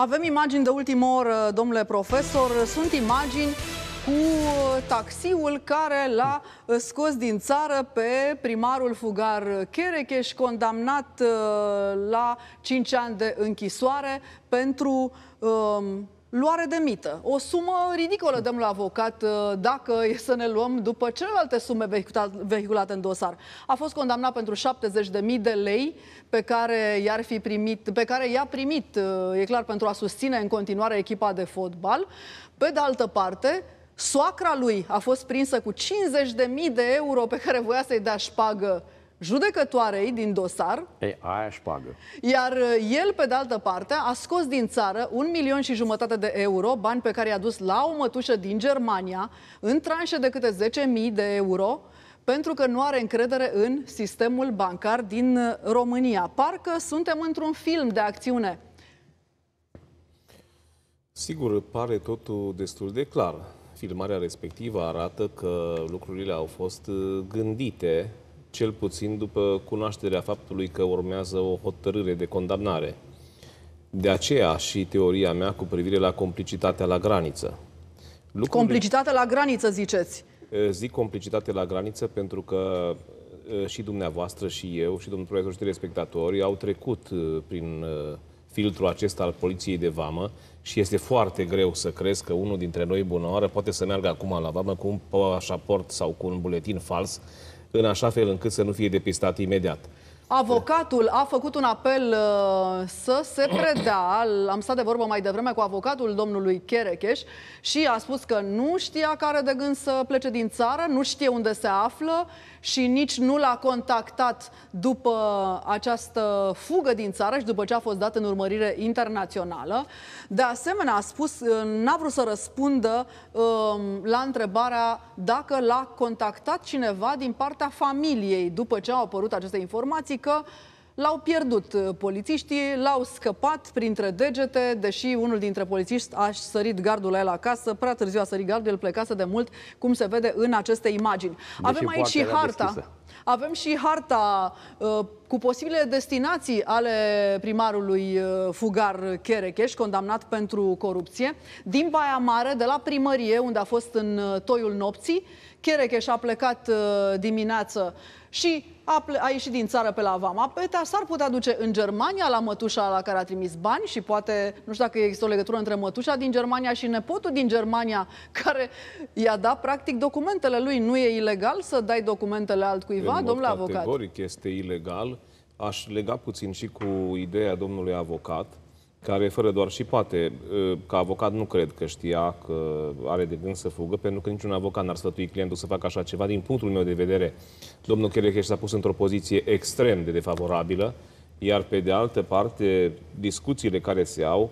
Avem imagini de ultimă oră, domnule profesor. Sunt imagini cu uh, taxiul care l-a uh, scos din țară pe primarul fugar Cherecheș, condamnat uh, la 5 ani de închisoare pentru um, luare de mită. O sumă ridicolă dăm la avocat uh, dacă e să ne luăm după celelalte sume vehiculate în dosar. A fost condamnat pentru 70.000 de lei pe care, i-ar fi primit, pe care i-a primit, uh, e clar, pentru a susține în continuare echipa de fotbal. Pe de altă parte, soacra lui a fost prinsă cu 50.000 de euro pe care voia să-i dea șpagă judecătoarei din dosar. Pe aia pagă. Iar uh, el, pe de altă parte, a scos din țară un milion și jumătate de euro, bani pe care i-a dus la o mătușă din Germania, în tranșe de câte 10.000 de euro, pentru că nu are încredere în sistemul bancar din uh, România. Parcă suntem într-un film de acțiune. Sigur, pare totul destul de clar. Filmarea respectivă arată că lucrurile au fost uh, gândite cel puțin după cunoașterea faptului că urmează o hotărâre de condamnare. De aceea și teoria mea cu privire la complicitatea la graniță. Lucrurile... Complicitatea la graniță, ziceți? Zic complicitate la graniță pentru că și dumneavoastră și eu și domnul profesor și telespectatorii au trecut prin filtrul acesta al poliției de vamă și este foarte greu să crezi că unul dintre noi oară poate să meargă acum la vamă cu un pașaport sau cu un buletin fals în așa fel încât să nu fie depistat imediat. Avocatul a făcut un apel uh, să se predea, am stat de vorbă mai devreme cu avocatul domnului Cherecheș și a spus că nu știa care de gând să plece din țară, nu știe unde se află și nici nu l-a contactat după această fugă din țară și după ce a fost dat în urmărire internațională. De asemenea, a spus, uh, n-a vrut să răspundă uh, la întrebarea dacă l-a contactat cineva din partea familiei după ce au apărut aceste informații practică, L-au pierdut uh, polițiștii, l-au scăpat printre degete, deși unul dintre polițiști a sărit gardul la el acasă, prea târziu a sărit gardul, el plecase de mult, cum se vede în aceste imagini. Deși Avem aici și harta. Deschisă. Avem și harta uh, cu posibile destinații ale primarului uh, Fugar Cherecheș, condamnat pentru corupție. Din Baia Mare, de la primărie, unde a fost în uh, toiul nopții, Cherecheș a plecat uh, dimineață și a, a ieșit din țară pe la Vama. Petea s-ar putea duce în Germania la mătușa la care a trimis bani și poate, nu știu dacă există o legătură între mătușa din Germania și nepotul din Germania, care i-a dat practic documentele lui. Nu e ilegal să dai documentele altcuiva? ceva, domnul avocat? Categoric este ilegal. Aș lega puțin și cu ideea domnului avocat, care fără doar și poate, ă, ca avocat nu cred că știa că are de gând să fugă, pentru că niciun avocat n-ar sfătui clientul să facă așa ceva. Din punctul meu de vedere, domnul Cherecheș s-a pus într-o poziție extrem de defavorabilă, iar pe de altă parte, discuțiile care se au,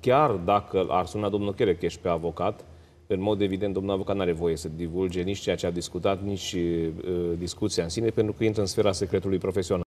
chiar dacă ar suna domnul Cherecheș pe avocat, în mod evident, domnul avocat nu are voie să divulge nici ceea ce a discutat, nici uh, discuția în sine, pentru că intră în sfera secretului profesional.